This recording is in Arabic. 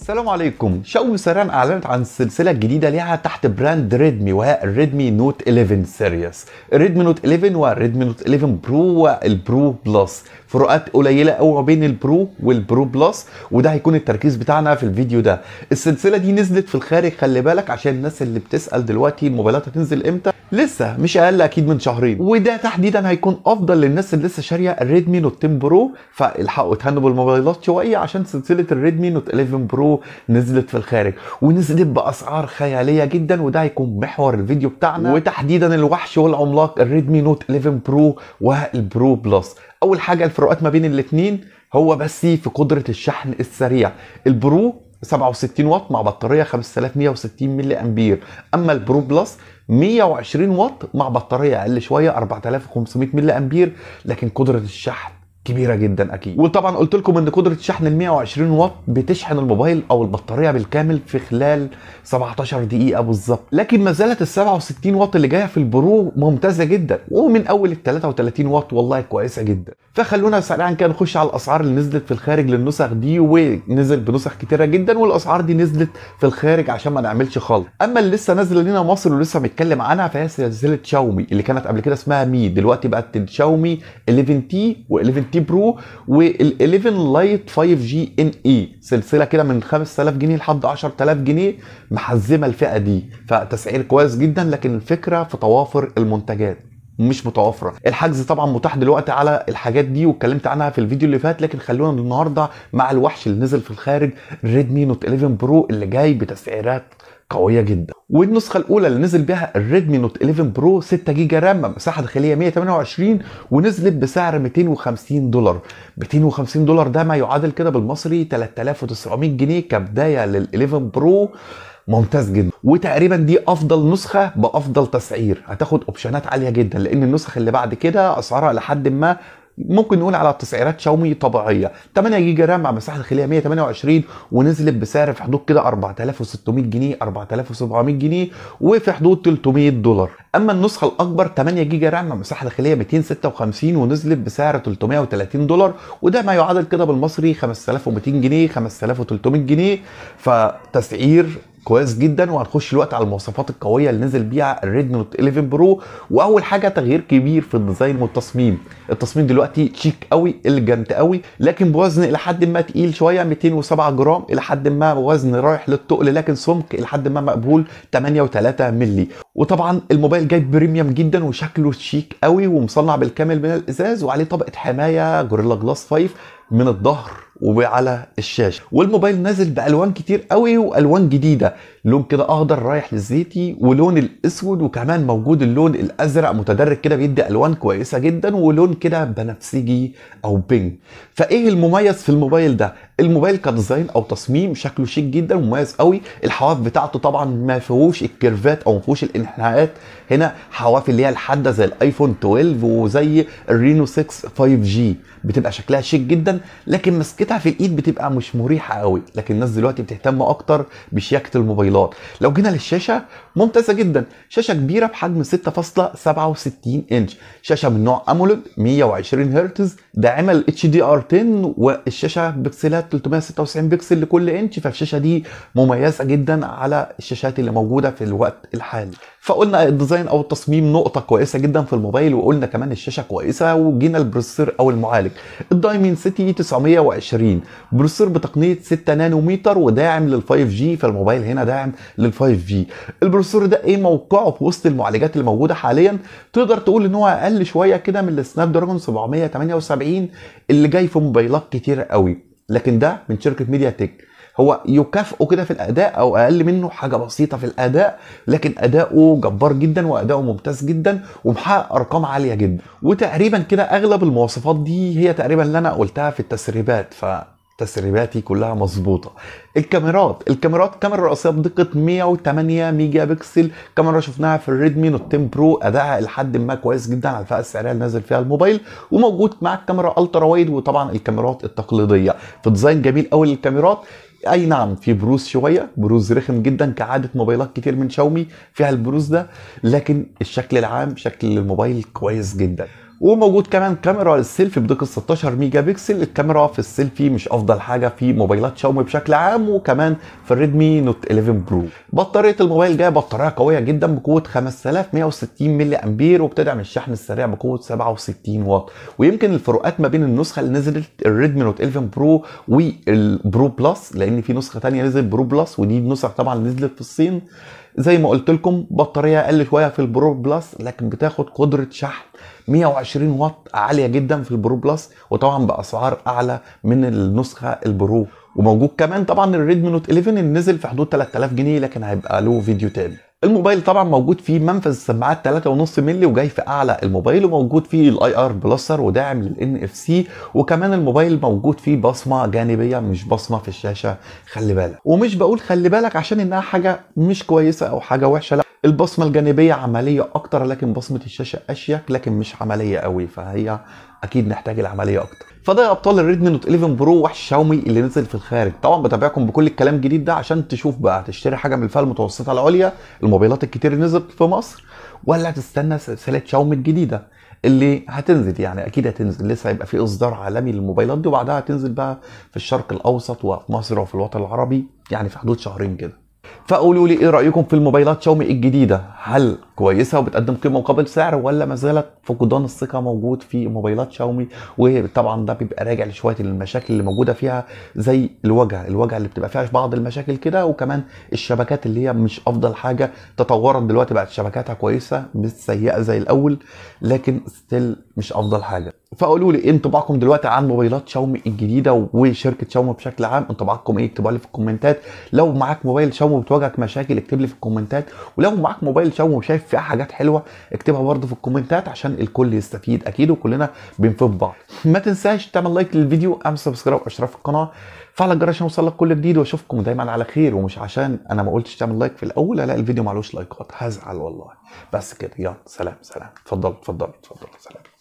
السلام عليكم شاومي سريعا اعلنت عن سلسله جديده ليها تحت براند ريدمي وهي الريدمي نوت 11 سيريس الريدمي نوت 11 والريدمي نوت 11 برو والبرو بلس فروقات قليله قوي بين البرو والبرو بلس وده هيكون التركيز بتاعنا في الفيديو ده السلسله دي نزلت في الخارج خلي بالك عشان الناس اللي بتسال دلوقتي الموبايلات هتنزل امتى لسه مش اقل اكيد من شهرين وده تحديدا هيكون افضل للناس اللي لسه شاريه الريدمي نوت 10 برو فالحقوا اتهنوا بالموبايلات شويه عشان سلسله الريدمي نوت 11 برو نزلت في الخارج ونزلت باسعار خياليه جدا وده هيكون محور الفيديو بتاعنا وتحديدا الوحش والعملاق الريدمي نوت 11 برو والبرو بلس اول حاجه الفروقات ما بين الاثنين هو بس في قدره الشحن السريع البرو 67 واط مع بطاريه 5160 ملي امبير اما البرو بلس 120 واط مع بطاريه اقل شويه 4500 ملي امبير لكن قدره الشحن كبيره جدا اكيد وطبعا قلت لكم ان قدره شحن ال 120 واط بتشحن الموبايل او البطاريه بالكامل في خلال 17 دقيقه بالظبط لكن ما زالت ال 67 واط اللي جايه في البرو ممتازه جدا ومن اول ال 33 واط والله كويسه جدا فخلونا سريعا كده نخش على الاسعار اللي نزلت في الخارج للنسخ دي ونزل بنسخ كتيره جدا والاسعار دي نزلت في الخارج عشان ما نعملش خالص اما اللي لسه نازله لنا مصر ولسه متكلم عنها فهي سلسله شاومي اللي كانت قبل كده اسمها مي دلوقتي بقت شاومي 11 تي و 11 تي برو وال11 لايت 5 جي ان اي سلسله كده من 5000 جنيه لحد 10000 جنيه محزمه الفئه دي فتسعير كويس جدا لكن الفكره في توافر المنتجات مش متوفره الحجز طبعا متاح دلوقتي على الحاجات دي واتكلمت عنها في الفيديو اللي فات لكن خلونا النهارده مع الوحش اللي نزل في الخارج ريدمي نوت 11 برو اللي جاي بتسعيرات قويه جدا والنسخه الاولى اللي نزل بيها الريدمي نوت 11 برو 6 جيجا رام مساحه داخليه 128 ونزلت بسعر 250 دولار 250 دولار ده ما يعادل كده بالمصري 3900 جنيه كبدايه لل 11 برو ممتاز جدا وتقريبا دي افضل نسخه بافضل تسعير هتاخد اوبشنات عاليه جدا لان النسخ اللي بعد كده اسعارها لحد ما ممكن نقول على تسعيرات شاومي طبيعيه 8 جيجا رام مع مساحه داخليه 128 ونزلت بسعر في حدود كده 4600 جنيه 4700 جنيه وفي حدود 300 دولار اما النسخه الاكبر 8 جيجا رام مع مساحه داخليه 256 ونزلت بسعر 330 دولار وده ما يعادل كده بالمصري 5200 جنيه 5300 جنيه فتسعير كويس جدا وهنخش الوقت على المواصفات القويه اللي نزل بيها الريد نوت 11 برو واول حاجه تغيير كبير في الديزاين والتصميم التصميم دلوقتي شيك قوي الجنت قوي لكن بوزن الى حد ما تقيل شويه 207 جرام الى حد ما وزن رايح للتقل لكن سمك الى حد ما مقبول 8.3 مللي وطبعا الموبايل جاي بريميوم جدا وشكله شيك قوي ومصنع بالكامل من الازاز وعليه طبقه حمايه جوريلا جلاس 5 من الظهر وعلى الشاشه والموبايل نازل بالوان كتير قوي والوان جديده لون كده اخضر رايح للزيتي ولون الاسود وكمان موجود اللون الازرق متدرج كده بيدي الوان كويسه جدا ولون كده بنفسجي او بينك فايه المميز في الموبايل ده الموبايل كديزاين او تصميم شكله شيك جدا ومميز قوي الحواف بتاعته طبعا ما فيهوش الكيرفات او ما فيهوش الانحناءات هنا حواف اللي هي الحاده زي الايفون 12 وزي الرينو 6 5 جي بتبقى شكلها شيك جدا لكن مسكتها في الايد بتبقى مش مريحه قوي لكن الناس دلوقتي بتهتم اكتر بشياكه الموبايل الموبايلات لو جينا للشاشه ممتازه جدا شاشه كبيره بحجم 6.67 انش شاشه من نوع اموليد 120 هرتز داعمه لل اتش دي ار 10 والشاشه بكسلات 396 بكسل لكل انش فالشاشه دي مميزه جدا على الشاشات اللي موجوده في الوقت الحالي فقلنا الديزاين او التصميم نقطه كويسه جدا في الموبايل وقلنا كمان الشاشه كويسه وجينا البروسيسور او المعالج الدايمين سيتي 920 بروسيسور بتقنيه 6 نانومتر وداعم لل 5 جي فالموبايل هنا داعم الدعم لل5 جي البروسيسور ده ايه موقعه في وسط المعالجات اللي موجوده حاليا تقدر تقول ان هو اقل شويه كده من السناب دراجون 778 اللي جاي في موبايلات كتير قوي لكن ده من شركه ميديا تك هو يكافئه كده في الاداء او اقل منه حاجه بسيطه في الاداء لكن اداؤه جبار جدا واداؤه ممتاز جدا ومحقق ارقام عاليه جدا وتقريبا كده اغلب المواصفات دي هي تقريبا اللي انا قلتها في التسريبات ف تسريباتي كلها مظبوطه الكاميرات الكاميرات كاميرا رئيسيه بدقه 108 ميجا بكسل كاميرا شفناها في الريدمي نوت 10 برو ادائها لحد ما كويس جدا على الفئه السعريه اللي نازل فيها الموبايل وموجود مع الكاميرا الترا وايد وطبعا الكاميرات التقليديه في ديزاين جميل قوي للكاميرات اي نعم في بروز شويه بروز رخم جدا كعاده موبايلات كتير من شاومي فيها البروز ده لكن الشكل العام شكل الموبايل كويس جدا وموجود كمان كاميرا للسيلفي بدقه 16 ميجا بكسل الكاميرا في السيلفي مش افضل حاجه في موبايلات شاومي بشكل عام وكمان في الريدمي نوت 11 برو بطاريه الموبايل جايه بطاريه قويه جدا بقوه 5160 ملي امبير وبتدعم الشحن السريع بقوه 67 واط ويمكن الفروقات ما بين النسخه اللي نزلت الريدمي نوت 11 برو والبرو بلس لان في نسخه ثانيه نزلت برو بلس ودي النسخ طبعا نزلت في الصين زي ما قلت لكم بطاريه اقل شويه في البرو بلس لكن بتاخد قدره شحن 120 واط عاليه جدا في البرو بلس وطبعا باسعار اعلى من النسخه البرو وموجود كمان طبعا الريدمي نوت 11 اللي نزل في حدود 3000 جنيه لكن هيبقى له فيديو تاني الموبايل طبعا موجود فيه منفذ السماعات 3.5 مللي وجاي في اعلى الموبايل وموجود فيه الاي ار بلسر وداعم للان اف سي وكمان الموبايل موجود فيه بصمه جانبيه مش بصمه في الشاشه خلي بالك ومش بقول خلي بالك عشان انها حاجه مش كويسه او حاجه وحشه لا البصمه الجانبيه عمليه اكتر لكن بصمه الشاشه اشيك لكن مش عمليه قوي فهي اكيد نحتاج العمليه اكتر فده يا ابطال الريدمي نوت 11 برو وحش شاومي اللي نزل في الخارج طبعا بتابعكم بكل الكلام الجديد ده عشان تشوف بقى هتشتري حاجه من الفئه المتوسطه العليا الموبايلات الكتير اللي نزلت في مصر ولا هتستنى سلسله شاومي الجديده اللي هتنزل يعني اكيد هتنزل لسه هيبقى في اصدار عالمي للموبايلات دي وبعدها هتنزل بقى في الشرق الاوسط وفي مصر وفي الوطن العربي يعني في حدود شهرين كده فقولوا لي ايه رايكم في الموبايلات شاومي الجديده هل كويسه وبتقدم قيمه مقابل سعر ولا ما زالت فقدان الثقه موجود في موبايلات شاومي وطبعا ده بيبقى راجع لشويه المشاكل اللي موجوده فيها زي الوجع الوجع اللي بتبقى فيها بعض المشاكل كده وكمان الشبكات اللي هي مش افضل حاجه تطورت دلوقتي بقت شبكاتها كويسه مش سيئه زي الاول لكن ستيل مش افضل حاجه فقولوا لي ايه انطباعكم دلوقتي عن موبايلات شاومي الجديده وشركه شاومي بشكل عام انطباعكم ايه اكتبوا لي في الكومنتات لو معاك موبايل شاومي بتواجهك مشاكل اكتب لي في الكومنتات ولو معاك موبايل شاومي وشايف فيها حاجات حلوه اكتبها برده في الكومنتات عشان الكل يستفيد اكيد وكلنا بنفيد بعض ما تنساش تعمل لايك للفيديو اعمل سبسكرايب واشتراك في القناه فعل الجرس عشان يوصلك كل جديد واشوفكم دايما على خير ومش عشان انا ما قلتش تعمل لايك في الاول الاقي الفيديو معلوش لايكات هزعل والله بس كده يلا سلام سلام اتفضلوا اتفضلوا اتفضلوا سلام